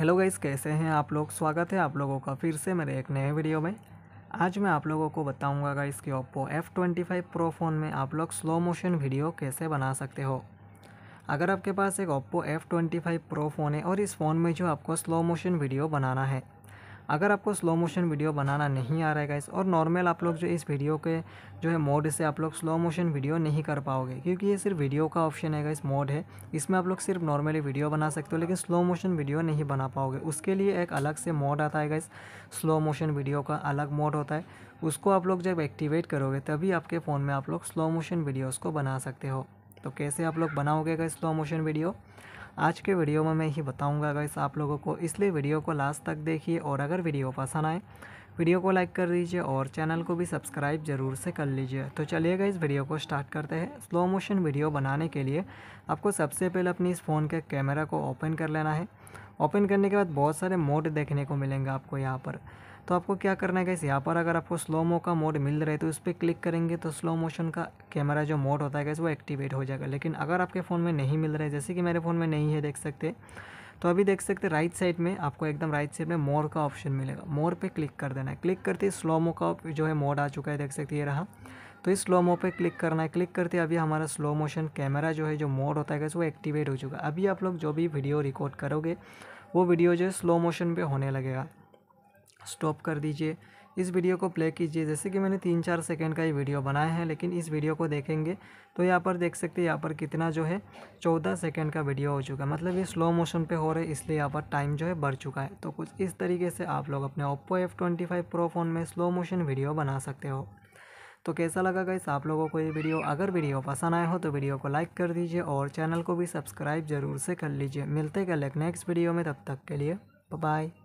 hello guys कैसे हैं आप लोग स्वागत है आप लोगों का फिर से मेरे एक नए वीडियो में आज मैं आप लोगों को बताऊंगा गाइस कि Oppo F twenty five pro phone में आप लोग स्लो मोशन वीडियो कैसे बना सकते हो अगर आपके पास एक Oppo F twenty five pro phone है और इस फ़ोन में जो आपको स्लो मोशन वीडियो बनाना है अगर आपको स्लो मोशन वीडियो बनाना नहीं आ रहा है गाइस और नॉर्मल आप लोग जो इस वीडियो के जो है मोड से आप लोग स्लो मोशन वीडियो नहीं कर पाओगे क्योंकि ये सिर्फ वीडियो का ऑप्शन है गाइस मोड है इसमें आप लोग सिर्फ नॉर्मली वीडियो बना सकते हो लेकिन स्लो मोशन वीडियो नहीं बना पाओगे उसके लिए एक अलग से मोड आता है गाइस स्लो मोशन वीडियो का अलग मोड होता है उसको आप लोग जब एक्टिवेट करोगे तभी आपके फ़ोन में आप लोग स्लो मोशन वीडियोज़ को बना सकते हो तो कैसे आप लोग बनाओगे गाइस स्लो मोशन वीडियो आज के वीडियो में मैं ही बताऊँगा गाइस आप लोगों को इसलिए वीडियो को लास्ट तक देखिए और अगर वीडियो पसंद आए वीडियो को लाइक कर दीजिए और चैनल को भी सब्सक्राइब ज़रूर से कर लीजिए तो चलिएगा इस वीडियो को स्टार्ट करते हैं स्लो मोशन वीडियो बनाने के लिए आपको सबसे पहले अपनी इस फ़ोन के कैमरा को ओपन कर लेना है ओपन करने के बाद बहुत सारे मोड देखने को मिलेंगे आपको यहाँ पर तो आपको क्या करना है कैसे यहाँ पर अगर आपको स्लो मो का मोड मिल रहा है तो उस पर क्लिक करेंगे तो स्लो मोशन का कैमरा जो मोड होता है कैसे वो एक्टिवेट हो जाएगा लेकिन अगर आपके फ़ोन में नहीं मिल रहा है जैसे कि मेरे फ़ोन में नहीं है देख सकते तो अभी देख सकते राइट साइड में आपको एकदम राइट साइड में मोर का ऑप्शन मिलेगा मोर पर क्लिक कर देना है क्लिक करते ही स्लोमो का जो है मोड आ चुका है देख सकते ये रहा तो इस स्लोमो पे क्लिक करना है क्लिक करते अभी हमारा स्लो मोशन कैमरा जो है जो मोड होता है वो एक्टिवेट हो चुका है अभी आप लोग जो भी वीडियो रिकॉर्ड करोगे वो वीडियो जो है स्लो मोशन पर होने लगेगा स्टॉप कर दीजिए इस वीडियो को प्ले कीजिए जैसे कि मैंने तीन चार सेकेंड का ये वीडियो बनाया है लेकिन इस वीडियो को देखेंगे तो यहाँ पर देख सकते हैं यहाँ पर कितना जो है चौदह सेकेंड का वीडियो हो चुका है मतलब ये स्लो मोशन पे हो रहा है इसलिए यहाँ पर टाइम जो है बढ़ चुका है तो कुछ इस तरीके से आप लोग अपने Oppo F twenty five pro phone में स्लो मोशन वीडियो बना सकते हो तो कैसा लगा गाइस आप लोगों को ये वीडियो अगर वीडियो पसंद आया हो तो वीडियो को लाइक कर दीजिए और चैनल को भी सब्सक्राइब जरूर से कर लीजिए मिलते कल एक नेक्स्ट वीडियो में तब तक के लिए बाय